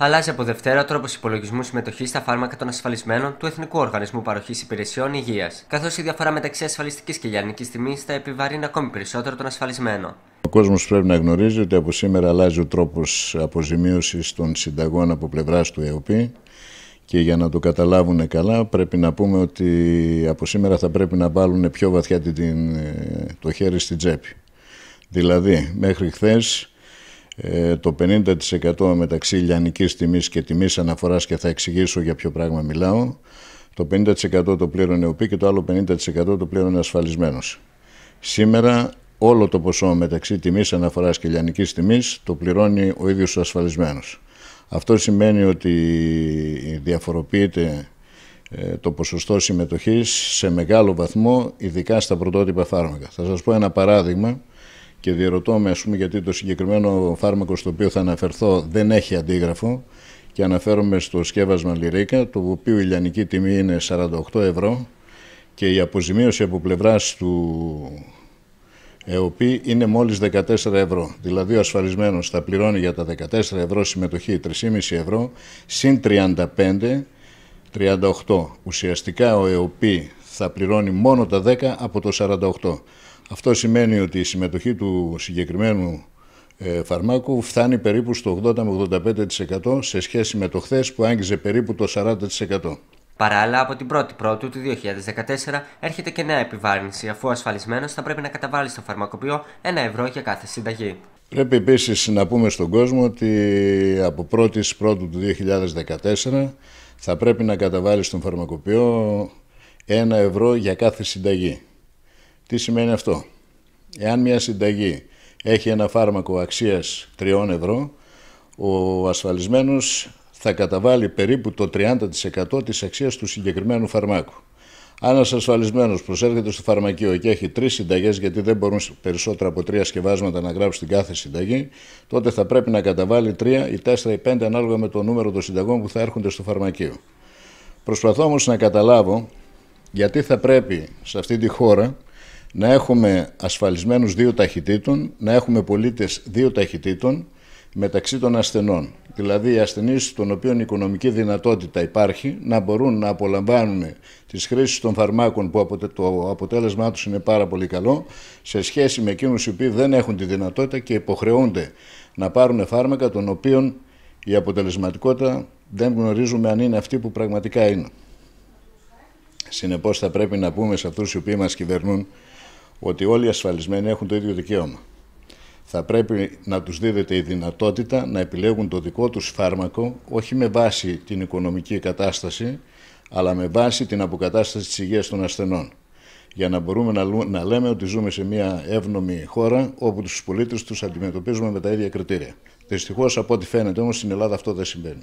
αλλάζει από Δευτέρα ο τρόπος υπολογισμού συμμετοχής στα φάρμακα των ασφαλισμένων του Εθνικού Οργανισμού Παροχής Υπηρεσιών Υγείας, καθώς η διαφορά μεταξύ ασφαλιστικής και λιανική τιμής θα επιβαρύνει ακόμη περισσότερο τον ασφαλισμένο. Ο κόσμος πρέπει να γνωρίζει ότι από σήμερα αλλάζει ο τρόπος αποζημίωσης των συνταγών από πλευράς του ΕΟΠΗ. Και για να το καταλάβουν καλά πρέπει να πούμε ότι από σήμερα θα πρέπει να βάλουν πιο βαθιά την, ε, το χέρι στην τσέπη. Δηλαδή μέχρι χθες. Ε, το 50% μεταξύ λιανικής τιμής και τιμής αναφοράς και θα εξηγήσω για ποιο πράγμα μιλάω. Το 50% το πλήρωνε ο και το άλλο 50% το πλήρωνε ασφαλισμένος. Σήμερα όλο το ποσό μεταξύ τιμής αναφοράς και λιανικής τιμής το πληρώνει ο ίδιος ο ασφαλισμένος. Αυτό σημαίνει ότι διαφοροποιείται ε, το ποσοστό συμμετοχής σε μεγάλο βαθμό, ειδικά στα πρωτότυπα φάρμακα. Θα σας πω ένα παράδειγμα και διερωτώ με, ας πούμε, γιατί το συγκεκριμένο φάρμακο στο οποίο θα αναφερθώ δεν έχει αντίγραφο και αναφέρομαι στο σκεύασμα Λυρίκα, το οποίο η τιμή είναι 48 ευρώ και η αποζημίωση από πλευράς του ΕΟΠΗ είναι μόλις 14 ευρώ. Δηλαδή ο ασφαλισμένος θα πληρώνει για τα 14 ευρώ συμμετοχή 3,5 ευρώ, συν 35, 38. Ουσιαστικά ο ΕΟΠΗ θα πληρώνει μόνο τα 10 από το 48. Αυτό σημαίνει ότι η συμμετοχή του συγκεκριμένου ε, φαρμάκου φτάνει περίπου στο 80 με 85% σε σχέση με το χθες που άγγιζε περίπου το 40%. Παράλληλα, από την 1η Πρώτου του 2014 έρχεται και νέα επιβάρυνση, αφού ο ασφαλισμένος θα πρέπει να καταβάλει στο φαρμακοποιό ένα ευρώ για κάθε συνταγή. Πρέπει επίσης να πούμε στον κόσμο ότι από 1η Πρώτου του 2014 θα πρέπει να καταβάλει στον φαρμακοποιό ένα ευρώ για κάθε συνταγή. Τι σημαίνει αυτό. Εάν μια συνταγή έχει ένα φάρμακο αξίας 3 ευρώ, ο ασφαλισμένος θα καταβάλει περίπου το 30% της αξίας του συγκεκριμένου φαρμάκου. Αν ένας ασφαλισμένος προσέρχεται στο φαρμακείο και έχει τρεις συνταγές, γιατί δεν μπορούν περισσότερα από τρία σκευάσματα να γράψουν την κάθε συνταγή, τότε θα πρέπει να καταβάλει τρία ή τέσσερα ή πέντε ανάλογα με το νούμερο των συνταγών που θα έρχονται στο φαρμακείο. Προσπαθώ όμως να καταλάβω γιατί θα πρέπει σε αυτή τη χώρα να έχουμε ασφαλισμένους δύο ταχυτήτων, να έχουμε πολίτες δύο ταχυτήτων μεταξύ των ασθενών. Δηλαδή οι ασθενείς των οποίων η οικονομική δυνατότητα υπάρχει να μπορούν να απολαμβάνουν τις χρήσεις των φαρμάκων που το αποτέλεσμά τους είναι πάρα πολύ καλό σε σχέση με εκείνους οι οποίοι δεν έχουν τη δυνατότητα και υποχρεούνται να πάρουν φάρμακα των οποίων η αποτελεσματικότητα δεν γνωρίζουμε αν είναι αυτή που πραγματικά είναι. Συνεπώς θα πρέπει να πούμε σε αυτούς οι οποίοι μας κυβερνούν ότι όλοι οι ασφαλισμένοι έχουν το ίδιο δικαίωμα. Θα πρέπει να τους δίδεται η δυνατότητα να επιλέγουν το δικό τους φάρμακο, όχι με βάση την οικονομική κατάσταση, αλλά με βάση την αποκατάσταση της υγείας των ασθενών. Για να μπορούμε να, λέμε ότι ζούμε σε μια εύνομη χώρα όπου τους πολίτες τους αντιμετωπίζουμε με τα ίδια κριτήρια. Δυστυχώς από ό,τι φαίνεται όμως στην Ελλάδα αυτό δεν συμβαίνει.